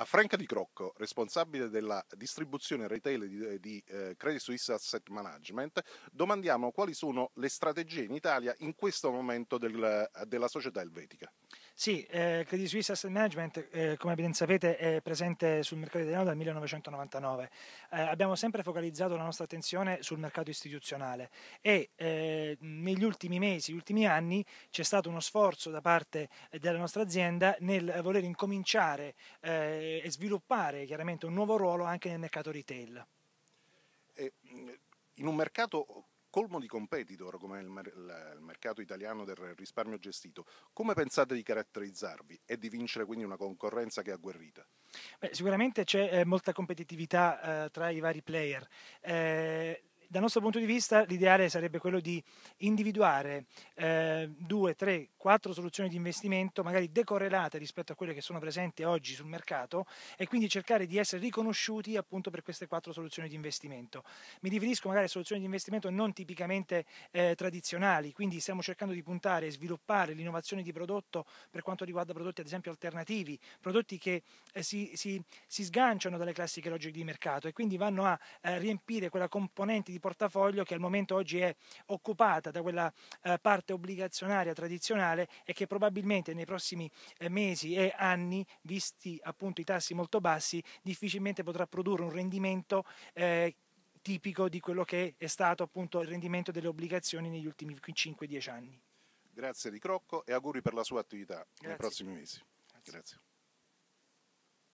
A Franca Di Crocco, responsabile della distribuzione retail di, eh, di eh, Credit Suisse Asset Management, domandiamo quali sono le strategie in Italia in questo momento del, eh, della società elvetica. Sì, eh, Credit Suisse Asset Management, eh, come ben sapete, è presente sul mercato italiano dal 1999. Eh, abbiamo sempre focalizzato la nostra attenzione sul mercato istituzionale e eh, negli ultimi mesi, negli ultimi anni, c'è stato uno sforzo da parte della nostra azienda nel voler incominciare eh, e sviluppare chiaramente un nuovo ruolo anche nel mercato retail. Eh, in un mercato colmo di competitor come il, mer- il mercato italiano del risparmio gestito, come pensate di caratterizzarvi e di vincere quindi una concorrenza che è agguerrita? Beh, sicuramente c'è eh, molta competitività eh, tra i vari player. Eh, dal nostro punto di vista l'ideale sarebbe quello di individuare eh, due, tre quattro soluzioni di investimento magari decorrelate rispetto a quelle che sono presenti oggi sul mercato e quindi cercare di essere riconosciuti appunto per queste quattro soluzioni di investimento. Mi riferisco magari a soluzioni di investimento non tipicamente eh, tradizionali, quindi stiamo cercando di puntare e sviluppare l'innovazione di prodotto per quanto riguarda prodotti ad esempio alternativi, prodotti che eh, si, si, si, sganciano dalle classiche logiche di mercato e quindi vanno a eh, riempire quella componente di portafoglio che al momento oggi è occupata da quella eh, parte obbligazionaria tradizionale generale e che probabilmente nei prossimi eh, mesi e anni, visti appunto i tassi molto bassi, difficilmente potrà produrre un rendimento eh, tipico di quello che è stato appunto il rendimento delle obbligazioni negli ultimi 5-10 anni. Grazie Di Crocco e auguri per la sua attività Grazie. nei prossimi mesi. Grazie. Grazie.